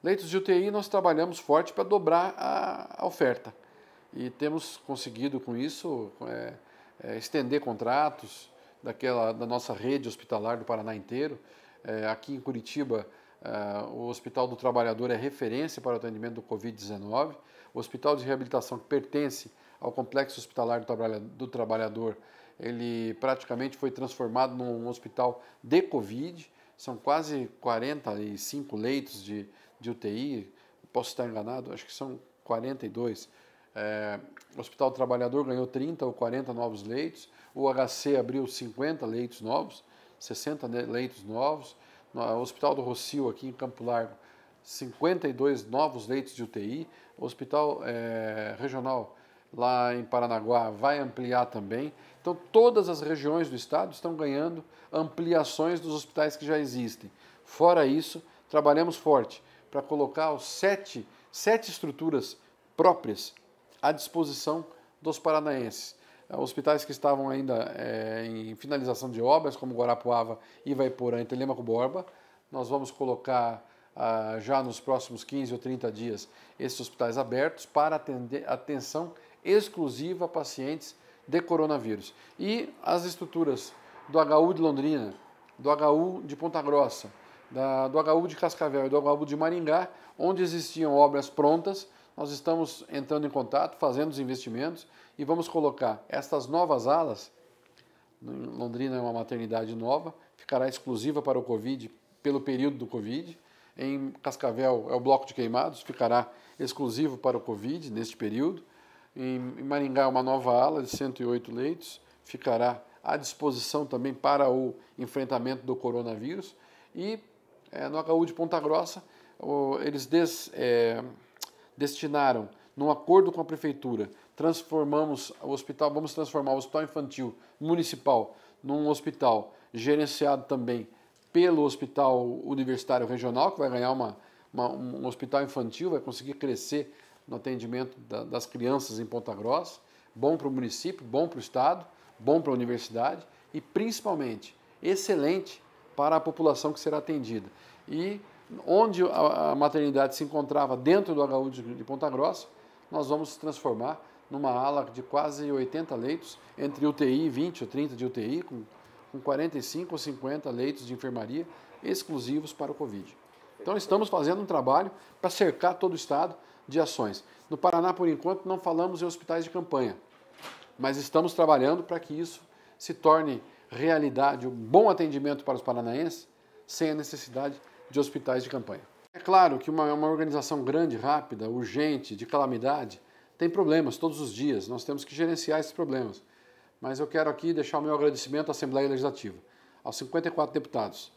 Leitos de UTI, nós trabalhamos forte para dobrar a, a oferta. E temos conseguido com isso é, é, estender contratos daquela, da nossa rede hospitalar do Paraná inteiro. É, aqui em Curitiba, é, o Hospital do Trabalhador é referência para o atendimento do Covid-19. O Hospital de Reabilitação, que pertence ao Complexo Hospitalar do Trabalhador, ele praticamente foi transformado num hospital de Covid são quase 45 leitos de, de UTI, posso estar enganado, acho que são 42. É, o Hospital Trabalhador ganhou 30 ou 40 novos leitos, o HC abriu 50 leitos novos, 60 leitos novos, o Hospital do Rocio, aqui em Campo Largo, 52 novos leitos de UTI, o Hospital é, Regional lá em Paranaguá vai ampliar também. Então, todas as regiões do estado estão ganhando ampliações dos hospitais que já existem. Fora isso, trabalhamos forte para colocar os sete, sete estruturas próprias à disposição dos paranaenses. É, hospitais que estavam ainda é, em finalização de obras, como Guarapuava, Ivaiporã e Telemaco Borba, nós vamos colocar ah, já nos próximos 15 ou 30 dias esses hospitais abertos para atender atenção exclusiva a pacientes de coronavírus. E as estruturas do HU de Londrina, do HU de Ponta Grossa, da, do HU de Cascavel e do HU de Maringá, onde existiam obras prontas, nós estamos entrando em contato, fazendo os investimentos e vamos colocar estas novas alas. Londrina é uma maternidade nova, ficará exclusiva para o Covid pelo período do Covid. Em Cascavel é o bloco de queimados, ficará exclusivo para o Covid neste período. Em Maringá, uma nova ala de 108 leitos ficará à disposição também para o enfrentamento do coronavírus. E é, no HU de Ponta Grossa, o, eles des, é, destinaram, num acordo com a prefeitura, transformamos o hospital, vamos transformar o hospital infantil municipal num hospital gerenciado também pelo hospital universitário regional, que vai ganhar uma, uma um hospital infantil, vai conseguir crescer no atendimento da, das crianças em Ponta Grossa, bom para o município, bom para o Estado, bom para a universidade e, principalmente, excelente para a população que será atendida. E onde a, a maternidade se encontrava dentro do HU de, de Ponta Grossa, nós vamos transformar numa ala de quase 80 leitos, entre UTI, 20 ou 30 de UTI, com, com 45 ou 50 leitos de enfermaria exclusivos para o Covid. Então, estamos fazendo um trabalho para cercar todo o Estado de ações. No Paraná, por enquanto, não falamos em hospitais de campanha, mas estamos trabalhando para que isso se torne realidade, um bom atendimento para os paranaenses, sem a necessidade de hospitais de campanha. É claro que uma, uma organização grande, rápida, urgente, de calamidade, tem problemas todos os dias, nós temos que gerenciar esses problemas. Mas eu quero aqui deixar o meu agradecimento à Assembleia Legislativa, aos 54 deputados.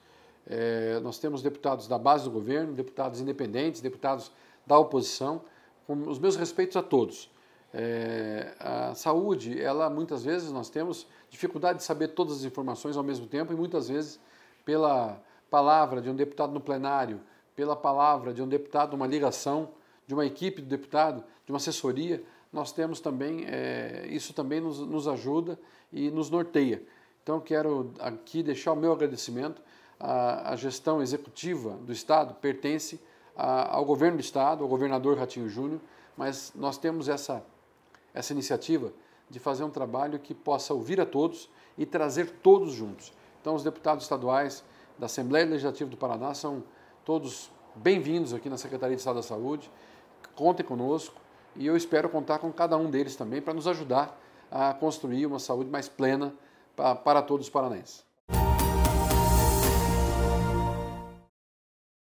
É, nós temos deputados da base do governo, deputados independentes, deputados da oposição, com os meus respeitos a todos. É, a saúde, ela muitas vezes nós temos dificuldade de saber todas as informações ao mesmo tempo e muitas vezes pela palavra de um deputado no plenário, pela palavra de um deputado, uma ligação, de uma equipe do deputado, de uma assessoria, nós temos também, é, isso também nos, nos ajuda e nos norteia. Então quero aqui deixar o meu agradecimento à, à gestão executiva do Estado, pertence a, ao governo do estado, ao governador Ratinho Júnior, mas nós temos essa, essa iniciativa de fazer um trabalho que possa ouvir a todos e trazer todos juntos. Então, os deputados estaduais da Assembleia Legislativa do Paraná são todos bem-vindos aqui na Secretaria de Estado da Saúde. Contem conosco e eu espero contar com cada um deles também para nos ajudar a construir uma saúde mais plena para todos os paranaenses.